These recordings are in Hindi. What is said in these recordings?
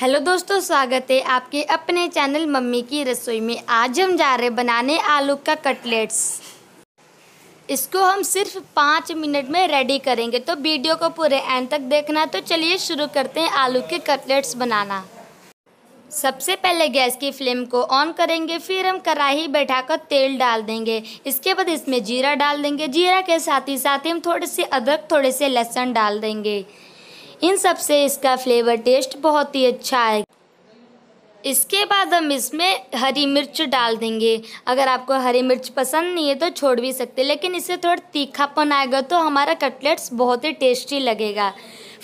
हेलो दोस्तों स्वागत है आपके अपने चैनल मम्मी की रसोई में आज हम जा रहे हैं बनाने आलू का कटलेट्स इसको हम सिर्फ पाँच मिनट में रेडी करेंगे तो वीडियो को पूरे एंड तक देखना तो चलिए शुरू करते हैं आलू के कटलेट्स बनाना सबसे पहले गैस की फ्लेम को ऑन करेंगे फिर हम कढ़ाई बैठाकर तेल डाल देंगे इसके बाद इसमें जीरा डाल देंगे जीरा के साथ ही साथ हम थोड़े से अदरक थोड़े से लहसुन डाल देंगे इन सब से इसका फ्लेवर टेस्ट बहुत ही अच्छा आएगा इसके बाद हम इसमें हरी मिर्च डाल देंगे अगर आपको हरी मिर्च पसंद नहीं है तो छोड़ भी सकते लेकिन इससे थोड़ा तीखापन आएगा तो हमारा कटलेट्स बहुत ही टेस्टी लगेगा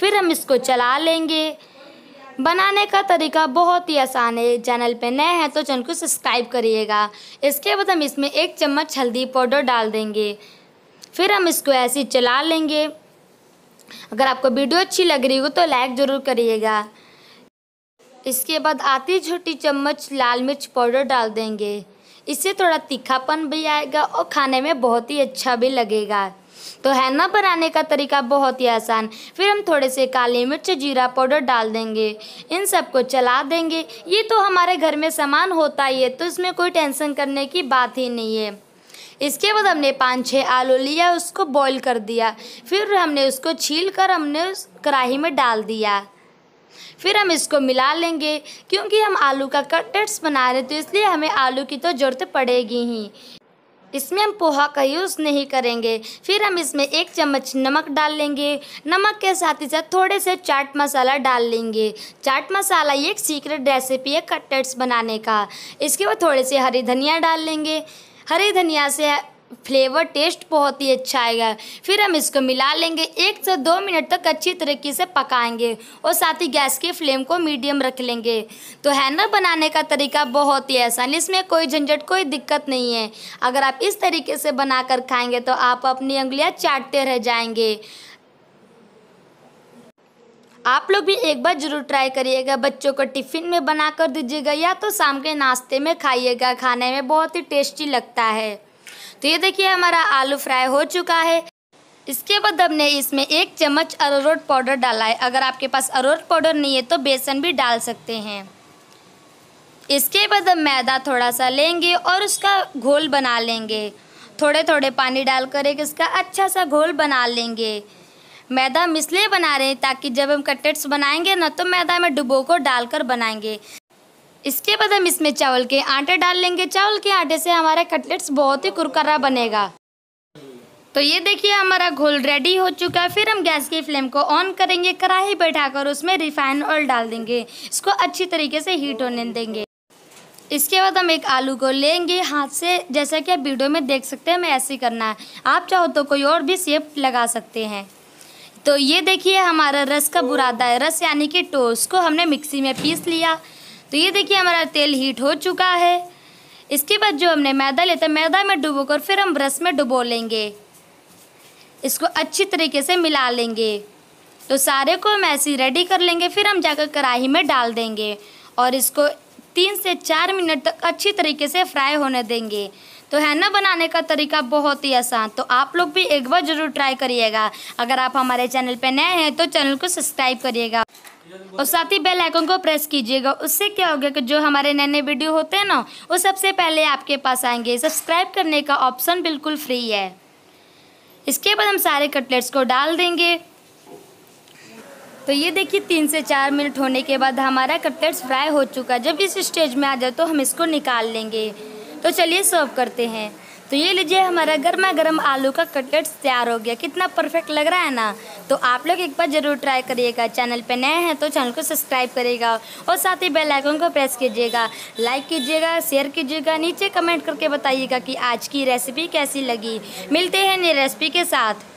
फिर हम इसको चला लेंगे बनाने का तरीका बहुत ही आसान है चैनल पे नए हैं तो चैनल को सब्सक्राइब करिएगा इसके बाद हम इसमें एक चम्मच हल्दी पाउडर डाल देंगे फिर हम इसको ऐसे चला लेंगे अगर आपको वीडियो अच्छी लग रही हो तो लाइक ज़रूर करिएगा इसके बाद आधी छोटी चम्मच लाल मिर्च पाउडर डाल देंगे इससे थोड़ा तीखापन भी आएगा और खाने में बहुत ही अच्छा भी लगेगा तो है ना बनाने का तरीका बहुत ही आसान फिर हम थोड़े से काली मिर्च जीरा पाउडर डाल देंगे इन सबको चला देंगे ये तो हमारे घर में सामान होता ही है तो इसमें कोई टेंशन करने की बात ही नहीं है इसके बाद हमने पाँच छः आलू लिया उसको बॉईल कर दिया फिर हमने उसको छील कर हमने उस कढ़ाही में डाल दिया फिर हम इसको मिला लेंगे क्योंकि हम आलू का कटलेट्स बना रहे तो इसलिए हमें आलू की तो ज़रूरत पड़ेगी ही इसमें हम पोहा का यूज़ नहीं करेंगे फिर हम इसमें एक चम्मच नमक डाल लेंगे नमक के साथ ही साथ थोड़े से चाट मसाला डाल लेंगे चाट मसाला ये एक सीक्रेट रेसिपी है कटलेट्स बनाने का इसके बाद थोड़े से हरी धनिया डाल लेंगे हरी धनिया से फ्लेवर टेस्ट बहुत ही अच्छा आएगा फिर हम इसको मिला लेंगे एक से दो मिनट तक अच्छी तरीके से पकाएंगे और साथ ही गैस की फ्लेम को मीडियम रख लेंगे तो हैनर बनाने का तरीका बहुत ही आसान इसमें कोई झंझट कोई दिक्कत नहीं है अगर आप इस तरीके से बनाकर खाएंगे तो आप अपनी उंगलियाँ चाटते रह जाएंगे आप लोग भी एक बार ज़रूर ट्राई करिएगा बच्चों को टिफ़िन में बना कर दीजिएगा या तो शाम के नाश्ते में खाइएगा खाने में बहुत ही टेस्टी लगता है तो ये देखिए हमारा आलू फ्राई हो चुका है इसके बाद हमने इसमें एक चम्मच अरोरोट पाउडर डाला है अगर आपके पास अरोरोट पाउडर नहीं है तो बेसन भी डाल सकते हैं इसके बाद हम मैदा थोड़ा सा लेंगे और उसका घोल बना लेंगे थोड़े थोड़े पानी डाल कर एक इसका अच्छा सा घोल बना लेंगे मैदा हम इसलिए बना रहे हैं ताकि जब हम कटलेट्स बनाएंगे ना तो मैदा में डुबो को डालकर बनाएंगे इसके बाद हम इसमें चावल के आटे डाल लेंगे चावल के आटे से हमारे कटलेट्स बहुत ही कुरकरा बनेगा तो ये देखिए हमारा घोल रेडी हो चुका है फिर हम गैस की फ्लेम को ऑन करेंगे कढ़ाई बैठाकर उसमें रिफाइन ऑयल डाल देंगे इसको अच्छी तरीके से हीट होने देंगे इसके बाद हम एक आलू को लेंगे हाथ से जैसा कि आप वीडियो में देख सकते हैं हमें ऐसे करना है आप चाहो तो कोई और भी सेप लगा सकते हैं तो ये देखिए हमारा रस का बुरादा है रस यानी कि टोस्ट को हमने मिक्सी में पीस लिया तो ये देखिए हमारा तेल हीट हो चुका है इसके बाद जो हमने मैदा लेते हैं मैदा में डुबो कर फिर हम रस में डुबो लेंगे इसको अच्छी तरीके से मिला लेंगे तो सारे को हम ऐसे रेडी कर लेंगे फिर हम जाकर कढ़ाई में डाल देंगे और इसको तीन से चार मिनट तक अच्छी तरीके से फ्राई होने देंगे तो है ना बनाने का तरीका बहुत ही आसान तो आप लोग भी एक बार ज़रूर ट्राई करिएगा अगर आप हमारे चैनल पर नए हैं तो चैनल को सब्सक्राइब करिएगा और साथ ही बेल आइकन को प्रेस कीजिएगा उससे क्या होगा कि जो हमारे नए नए वीडियो होते हैं ना वो सबसे पहले आपके पास आएंगे सब्सक्राइब करने का ऑप्शन बिल्कुल फ्री है इसके बाद हम सारे कटलेट्स को डाल देंगे तो ये देखिए तीन से चार मिनट होने के बाद हमारा कटलेट्स फ्राई हो चुका जब इस स्टेज में आ जाए तो हम इसको निकाल लेंगे तो चलिए सर्व करते हैं तो ये लीजिए हमारा गर्मा गर्म आलू का कटलेट्स तैयार हो गया कितना परफेक्ट लग रहा है ना तो आप लोग एक बार ज़रूर ट्राई करिएगा चैनल पर नए हैं तो चैनल को सब्सक्राइब करिएगा और साथ ही बेल आइकन को प्रेस कीजिएगा लाइक कीजिएगा शेयर कीजिएगा नीचे कमेंट करके बताइएगा कि आज की रेसिपी कैसी लगी मिलते हैं नई रेसिपी के साथ